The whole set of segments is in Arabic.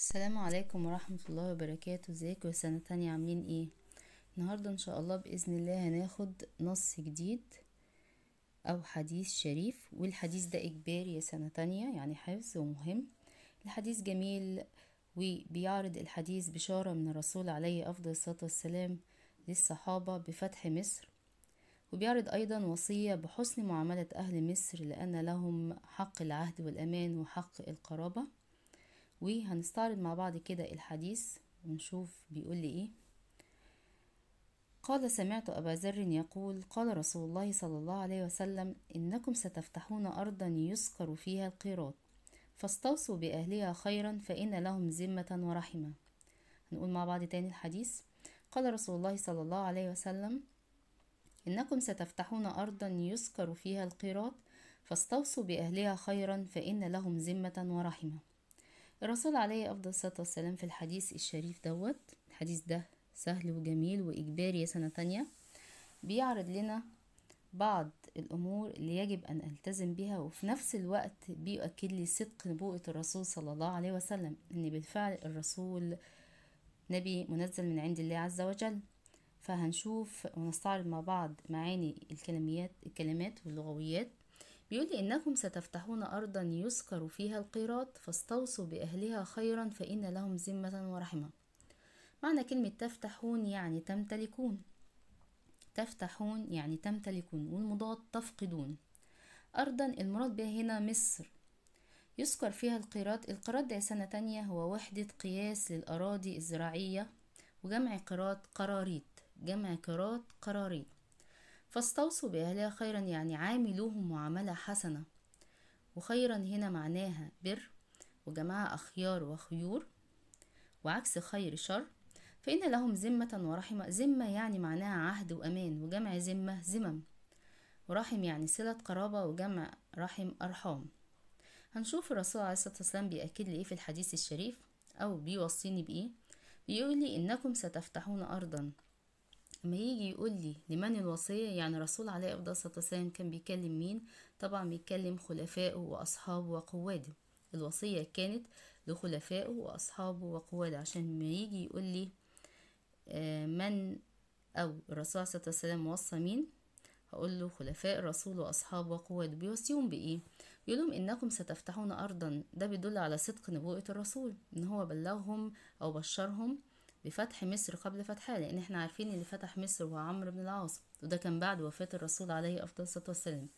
السلام عليكم ورحمة الله وبركاته ازيكم يا سنة تانية عاملين ايه النهاردة ان شاء الله بإذن الله هناخد نص جديد او حديث شريف والحديث ده اجباري يا سنة تانية يعني حفظ ومهم الحديث جميل وبيعرض الحديث بشارة من الرسول عليه أفضل الصلاة والسلام للصحابة بفتح مصر وبيعرض أيضا وصية بحسن معاملة أهل مصر لأن لهم حق العهد والأمان وحق القرابة وهنستعرض مع بعض كده الحديث ونشوف بيقول لي ايه قال سمعت أبا ذر يقول قال رسول الله صلى الله عليه وسلم إنكم ستفتحون أرضا يسكر فيها القيراط فاستوصوا بأهلها خيرا فإن لهم ذمة ورحمة هنقول مع بعض تاني الحديث قال رسول الله صلى الله عليه وسلم إنكم ستفتحون أرضا يسكر فيها القيراط فاستوصوا بأهلها خيرا فإن لهم ذمة ورحمة الرسول عليه أفضل الصلاة والسلام في الحديث الشريف دوت الحديث ده سهل وجميل وإجباري يا سنة تانية بيعرض لنا بعض الأمور اللي يجب أن ألتزم بها وفي نفس الوقت بيؤكد لي صدق نبوءة الرسول صلى الله عليه وسلم إن بالفعل الرسول نبي منزل من عند الله عز وجل فهنشوف ونستعرض مع بعض معاني الكلمات الكلمات واللغويات بيقول لي إنكم ستفتحون أرضا يذكر فيها القيراط فاستوصوا بأهلها خيرا فإن لهم ذمة ورحمة معنى كلمة تفتحون يعني تمتلكون تفتحون يعني تمتلكون والمضاد تفقدون أرضا المراد بها هنا مصر يذكر فيها القيراط القيراط ده سنة تانية هو وحدة قياس للأراضي الزراعية وجمع قيراط قراريط جمع قيراط قراريط فاستوصوا بأهلها خيرا يعني عاملوهم معاملة حسنة وخيرا هنا معناها بر وجماعة أخيار وخيور وعكس خير شر فإن لهم ذمة ورحمة ذمة يعني معناها عهد وأمان وجمع ذمة ذمم ورحم يعني صلة قرابة وجمع رحم أرحام هنشوف الرسول عليه الصلاة والسلام بيأكد لي إيه في الحديث الشريف أو بيوصيني بإيه بيقول لي إنكم ستفتحون أرضا اما يجي يقول لي لمن الوصية يعني الرسول عليه أفضل الصلاة والسلام كان بيكلم مين طبعا بيكلم خلفائه وأصحابه وقواده الوصية كانت لخلفائه وأصحابه وقواده عشان ما يجي يقول لي آه، من أو الرسول عليه الصلاة والسلام وصى مين هقول له خلفاء الرسول وأصحابه وقواده بيوصيهم بإيه يقولهم إنكم ستفتحون أرضا ده بيدل على صدق نبوءة الرسول إن هو بلغهم أو بشرهم بفتح مصر قبل فتحها لأن احنا عارفين اللي فتح مصر هو عمرو بن العاص وده كان بعد وفاة الرسول عليه أفضل الصلاة والسلام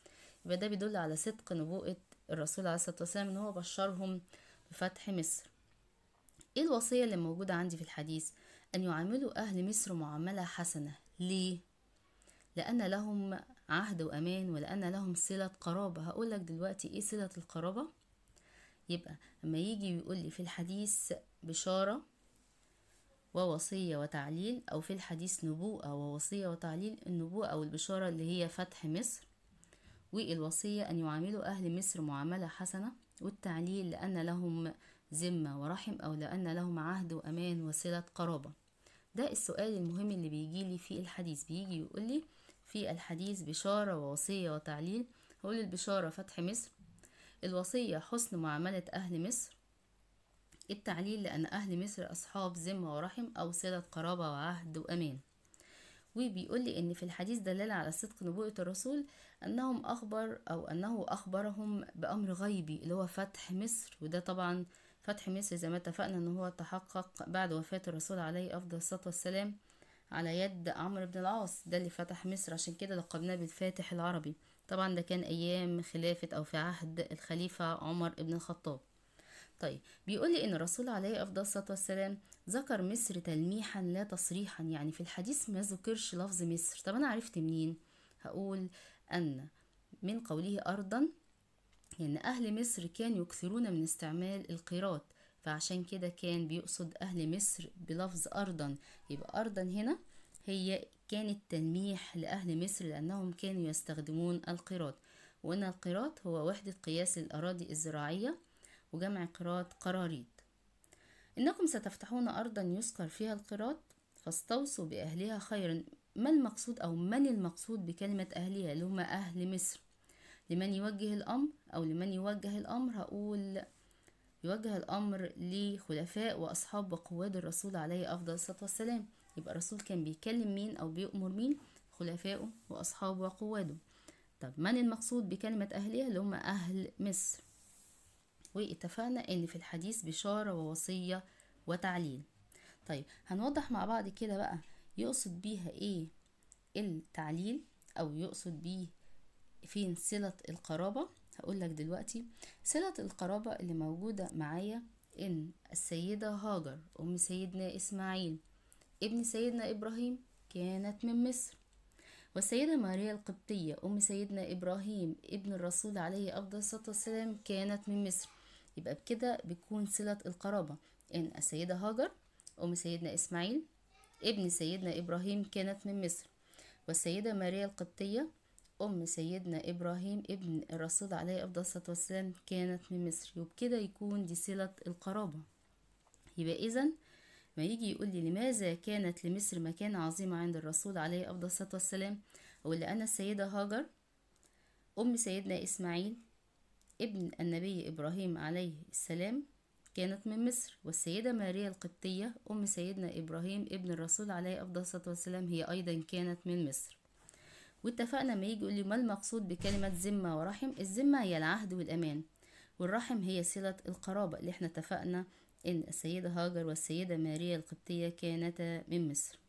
يبقى ده بيدل على صدق نبوءة الرسول عليه الصلاة والسلام إن هو بشرهم بفتح مصر ايه الوصية اللي موجودة عندي في الحديث أن يعاملوا أهل مصر معاملة حسنة ليه؟ لأن لهم عهد وأمان ولأن لهم صلة قرابة هقولك دلوقتي ايه صلة القرابة؟ يبقى أما يجي ويقولي في الحديث بشارة ووصية وتعليل أو في الحديث نبوءة ووصية وتعليل النبوءة أو البشارة اللي هي فتح مصر والوصية أن يعاملوا أهل مصر معاملة حسنة والتعليل لأن لهم ذمة ورحم أو لأن لهم عهد وأمان وصلة قرابة ده السؤال المهم اللي بيجيلي في الحديث بيجي يقولي في الحديث بشارة ووصية وتعليل هقول البشارة فتح مصر الوصية حسن معاملة أهل مصر التعليل لأن أهل مصر أصحاب ذمة ورحم أو صلة قرابة وعهد وأمان وبيقول لي ان في الحديث دلاله على صدق نبوءه الرسول انهم اخبر او انه اخبرهم بامر غيبي اللي هو فتح مصر وده طبعا فتح مصر زي ما اتفقنا ان هو تحقق بعد وفاه الرسول عليه افضل الصلاه والسلام على يد عمرو بن العاص ده اللي فتح مصر عشان كده لقبناه بالفاتح العربي طبعا ده كان ايام خلافه او في عهد الخليفه عمر بن الخطاب طيب بيقول لي ان الرسول عليه افضل الصلاه والسلام ذكر مصر تلميحا لا تصريحا يعني في الحديث ما ذكرش لفظ مصر طب انا عرفت منين هقول ان من قوله ارضا لان يعني اهل مصر كانوا يكثرون من استعمال القيراط فعشان كده كان بيقصد أهل مصر بلفظ أرضا يبقى أرضا هنا هي كانت تلميح لأهل مصر لأنهم كانوا يستخدمون القيراط وأن القيراط هو وحدة قياس الأراضي الزراعية وجمع قراط قراريط إنكم ستفتحون أرضا يسكر فيها القراط فاستوصوا بأهلها خيرا ما المقصود أو من المقصود بكلمة أهلها اللي هم أهل مصر لمن يوجه الأمر أو لمن يوجه الأمر هقول يوجه الأمر لخلفاء وأصحاب وقواد الرسول عليه أفضل الصلاة والسلام يبقى الرسول كان بيكلم مين أو بيأمر مين خلفائه وأصحابه وقواده طب من المقصود بكلمة أهلها اللي هم أهل مصر واتفقنا ان في الحديث بشارة ووصية وتعليل طيب هنوضح مع بعض كده بقى يقصد بيها ايه التعليل او يقصد بيه فين صلة القرابة هقول لك دلوقتي صلة القرابة اللي موجودة معايا ان السيدة هاجر ام سيدنا اسماعيل ابن سيدنا ابراهيم كانت من مصر والسيدة ماريا القبطية أم سيدنا إبراهيم ابن الرسول عليه أفضل الصلاة والسلام كانت من مصر يبقى بكده بتكون صلة القرابة إن السيدة هاجر أم سيدنا إسماعيل ابن سيدنا إبراهيم كانت من مصر والسيدة ماريا القبطية أم سيدنا إبراهيم ابن الرسول عليه أفضل الصلاة والسلام كانت من مصر وبكده يكون دي صلة القرابة يبقى إذن ما يجي يقول لي لماذا كانت لمصر مكانة عظيمة عند الرسول عليه أفضل الصلاة والسلام أقول لأن السيدة هاجر أم سيدنا إسماعيل ابن النبي إبراهيم عليه السلام كانت من مصر والسيدة ماريا القبطية أم سيدنا إبراهيم ابن الرسول عليه أفضل الصلاة والسلام هي أيضا كانت من مصر واتفقنا ما يجي يقول لي ما المقصود بكلمة ذمة ورحم الذمة هي العهد والأمان والرحم هي صلة القرابة اللي احنا اتفقنا إن السيدة هاجر والسيدة ماريا القبطية كانتا من مصر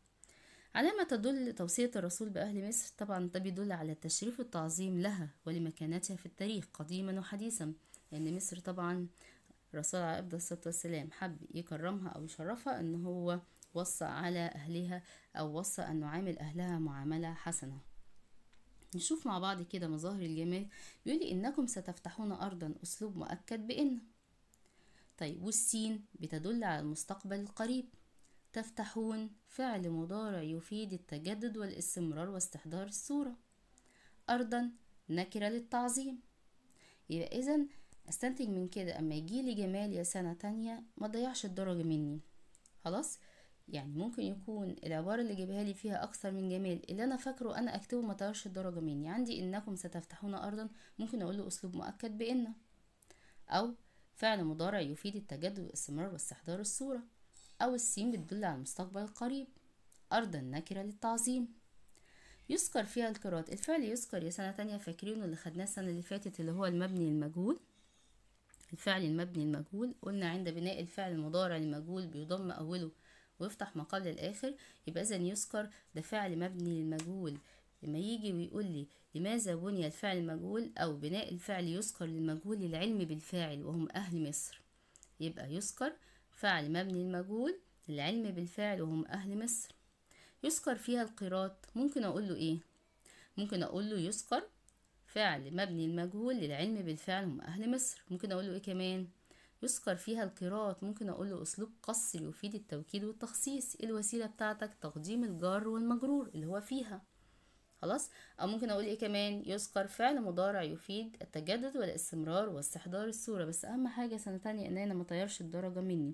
على ما تدل توصية الرسول بأهل مصر طبعا ده بيدل على التشريف والتعظيم لها ولمكانتها في التاريخ قديما وحديثا لأن مصر طبعا الرسول عليه أفضل الصلاة والسلام حب يكرمها أو يشرفها إن هو وصى على أهلها أو وصى أن يعامل أهلها معاملة حسنة نشوف مع بعض كده مظاهر الجمال يقولي إنكم ستفتحون أرضا أسلوب مؤكد بإن طيب والسين بتدل على المستقبل القريب تفتحون فعل مضارع يفيد التجدد والاستمرار واستحضار الصورة أرضا نكرة للتعظيم يبقى إذا أستنتج من كده أما يجيلي جمال يا سنة تانية ما ضيعش الدرجة مني خلاص يعني ممكن يكون العبارة اللي جابها لي فيها أكثر من جمال اللي أنا فاكره أنا أكتبه ما طيرش الدرجة مني عندي إنكم ستفتحون أرضا ممكن أقول له أسلوب مؤكد بإن أو فعل مضارع يفيد التجدد والاستمرار واستحضار الصورة أو السين بتدل على المستقبل القريب أرض النكرة للتعظيم يذكر فيها الكرات الفعل يذكر يا سنة تانية فاكرينه اللي خدناه السنة اللي فاتت اللي هو المبني المجهول الفعل المبني المجهول قلنا عند بناء الفعل المضارع المجهول بيضم أوله ويفتح ما قبل الآخر يبقى إذا يذكر ده فعل مبني المجهول لما يجي ويقول لي لماذا بني الفعل المجهول أو بناء الفعل يذكر للمجهول العلم بالفاعل وهم أهل مصر يبقى يذكر فعل مبني المجهول العلم بالفعل وهم أهل مصر يذكر فيها القراط ممكن أقول له إيه؟ ممكن أقول له يذكر فعل مبني المجهول للعلم بالفعل هم أهل مصر ممكن أقول له إيه كمان؟ يذكر فيها القراط ممكن أقول له أسلوب قصر يفيد التوكيد والتخصيص إيه الوسيلة بتاعتك تقديم الجار والمجرور اللي هو فيها خلاص او ممكن اقول ايه كمان يذكر فعل مضارع يفيد التجدد والاستمرار واستحضار الصورة بس اهم حاجة سنة تانية ان انا مطيرش الدرجة مني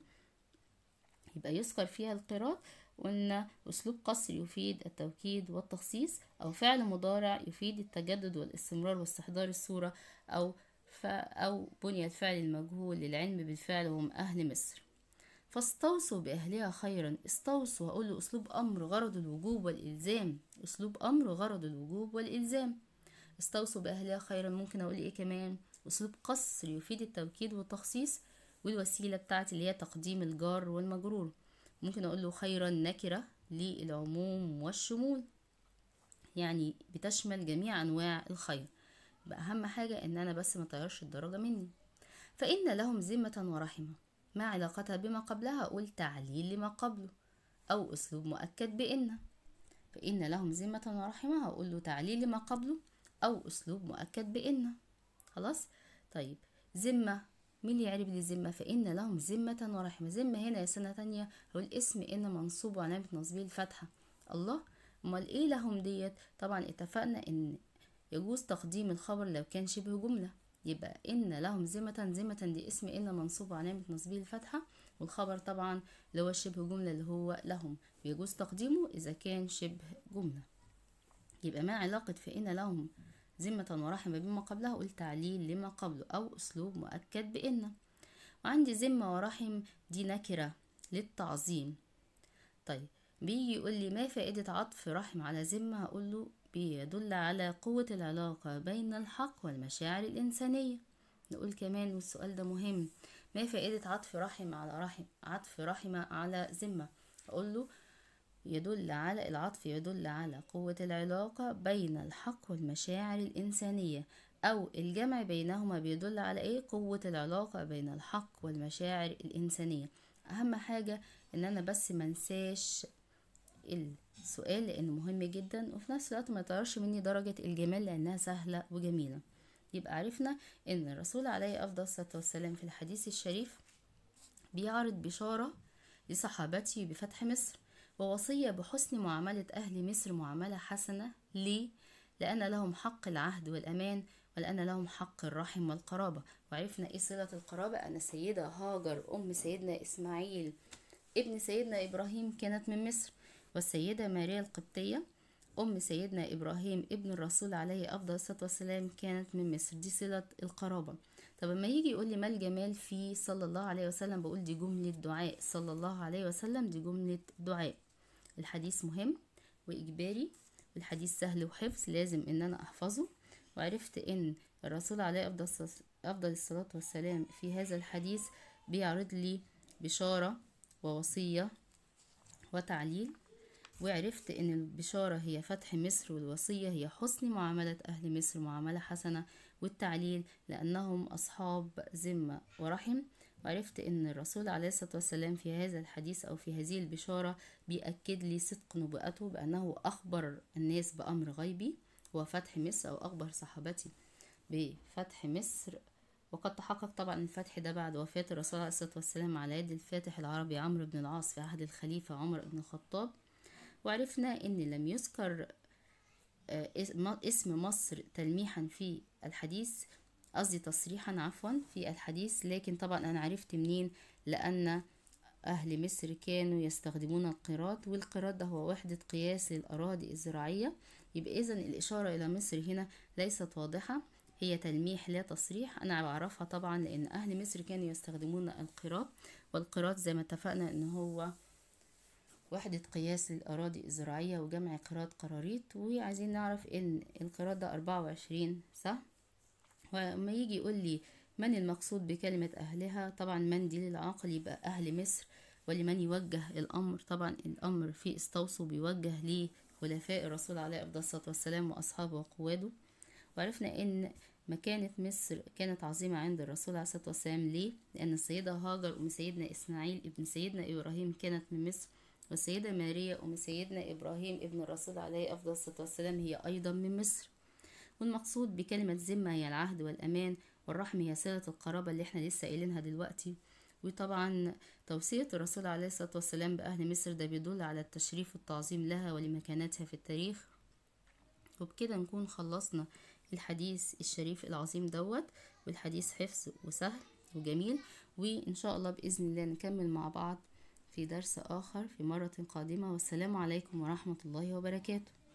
يبقى يذكر فيها القراءه وان أسلوب قصر يفيد التوكيد والتخصيص أو فعل مضارع يفيد التجدد والاستمرار واستحضار الصورة أو ف أو بنية فعل المجهول للعلم بالفعل هم أهل مصر فاستوصوا بأهلها خيرا استوصوا هقول له أسلوب أمر غرض الوجوب والإلزام أسلوب أمر وغرض الوجوب والإلزام استوصوا بأهلها خيرا ممكن أقول إيه كمان أسلوب قصر يفيد التوكيد والتخصيص والوسيلة بتاعتي اللي هي تقديم الجار والمجرور ممكن أقول له خيرا نكرة للعموم والشمول يعني بتشمل جميع أنواع الخير بأهم أهم حاجة إن أنا بس ما طيرش الدرجة مني فإن لهم ذمة ورحمة ما علاقتها بما قبلها أقول تعليل لما قبله أو أسلوب مؤكد بإن فإن لهم ذمة ورحمة هقول له تعليل ما قبله أو أسلوب مؤكد بإن خلاص طيب ذمة مين اللي يعرف لي ذمة فإن لهم ذمة ورحمة ذمة هنا يا سنة تانية هو الاسم إن منصوب وعلامة نصبه الفتحة الله أمال إيه لهم ديت طبعا اتفقنا إن يجوز تقديم الخبر لو كان شبه جملة يبقى إن لهم ذمة ذمة دي اسم إن منصوب وعلامة نصبه الفتحة والخبر طبعا اللي هو شبه جملة اللي هو لهم ويجوز تقديمه إذا كان شبه جملة يبقى ما علاقة فإن لهم ذمة ورحمة بما قبلها قلت تعليل لما قبله أو أسلوب مؤكد بإن وعندي ذمة ورحم دي نكرة للتعظيم طيب بيجي يقول لي ما فائدة عطف رحم على ذمة أقول له بيدل على قوة العلاقة بين الحق والمشاعر الإنسانية نقول كمان والسؤال ده مهم ما فائدة عطف رحم على رحم عطف رحمة على ذمة أقول له يدل على العطف يدل على قوة العلاقة بين الحق والمشاعر الإنسانية أو الجمع بينهما بيدل على إيه قوة العلاقة بين الحق والمشاعر الإنسانية أهم حاجة إن أنا بس منساش السؤال لأنه مهم جدا وفي نفس الوقت ما تقرش مني درجة الجمال لأنها سهلة وجميلة يبقى عرفنا إن الرسول عليه أفضل الصلاة والسلام في الحديث الشريف بيعرض بشارة لصحابته بفتح مصر ووصية بحسن معاملة أهل مصر معاملة حسنة ليه؟ لأن لهم حق العهد والأمان ولأن لهم حق الرحم والقرابة وعرفنا إيه صلة القرابة أن السيدة هاجر أم سيدنا إسماعيل ابن سيدنا إبراهيم كانت من مصر والسيدة ماريا القبطية أم سيدنا إبراهيم ابن الرسول عليه أفضل الصلاة والسلام كانت من مصر دي صلة القرابة طب ما يجي يقول لي ما الجمال في صلى الله عليه وسلم بقول دي جملة دعاء صلى الله عليه وسلم دي جملة دعاء الحديث مهم وإجباري والحديث سهل وحفظ لازم إن أنا أحفظه وعرفت إن الرسول عليه أفضل, أفضل الصلاة والسلام في هذا الحديث بيعرض لي بشارة ووصية وتعليل وعرفت ان البشارة هي فتح مصر والوصية هي حسن معاملة اهل مصر معاملة حسنة والتعليل لانهم اصحاب ذمة ورحم عرفت أن الرسول عليه الصلاة والسلام في هذا الحديث أو في هذه البشارة بيأكد لي صدق نبوءته بأنه أخبر الناس بأمر غيبي وفتح مصر أو أخبر صحابتي بفتح مصر وقد تحقق طبعا الفتح ده بعد وفاة الرسول عليه الصلاة والسلام على يد الفاتح العربي عمرو بن العاص في عهد الخليفة عمر بن الخطاب وعرفنا أن لم يذكر آه، اسم مصر تلميحا في الحديث قصدي تصريحا عفوا في الحديث لكن طبعا أنا عرفت منين لأن أهل مصر كانوا يستخدمون القيراط والقيراط ده هو وحدة قياس للأراضي الزراعية يبقى إذا الإشارة إلى مصر هنا ليست واضحة هي تلميح لا تصريح أنا بعرفها طبعا لأن أهل مصر كانوا يستخدمون القيراط والقيراط زي ما اتفقنا إن هو وحدة قياس للأراضي الزراعية وجمع قراط قراريط وعايزين نعرف إن القراط ده أربعة وعشرين صح؟ وما يجي يقول لي من المقصود بكلمة أهلها طبعا من دي للعقل يبقى أهل مصر ولمن يوجه الأمر طبعا الأمر في استوصوا بيوجه ليه خلفاء الرسول عليه أفضل الصلاة والسلام وأصحابه وقواده وعرفنا أن مكانة مصر كانت عظيمة عند الرسول عليه الصلاة والسلام ليه؟ لأن السيدة هاجر أم سيدنا إسماعيل ابن سيدنا إبراهيم كانت من مصر والسيدة ماريا أم سيدنا إبراهيم ابن الرسول عليه أفضل الصلاة والسلام هي أيضا من مصر والمقصود بكلمة ذمة هي العهد والأمان والرحم هي صلة القرابة اللي احنا لسه قايلينها دلوقتي وطبعا توصية الرسول عليه الصلاة والسلام بأهل مصر ده بيدل على التشريف والتعظيم لها ولمكانتها في التاريخ وبكده نكون خلصنا الحديث الشريف العظيم دوت والحديث حفظ وسهل وجميل وإن شاء الله بإذن الله نكمل مع بعض في درس آخر في مرة قادمة والسلام عليكم ورحمة الله وبركاته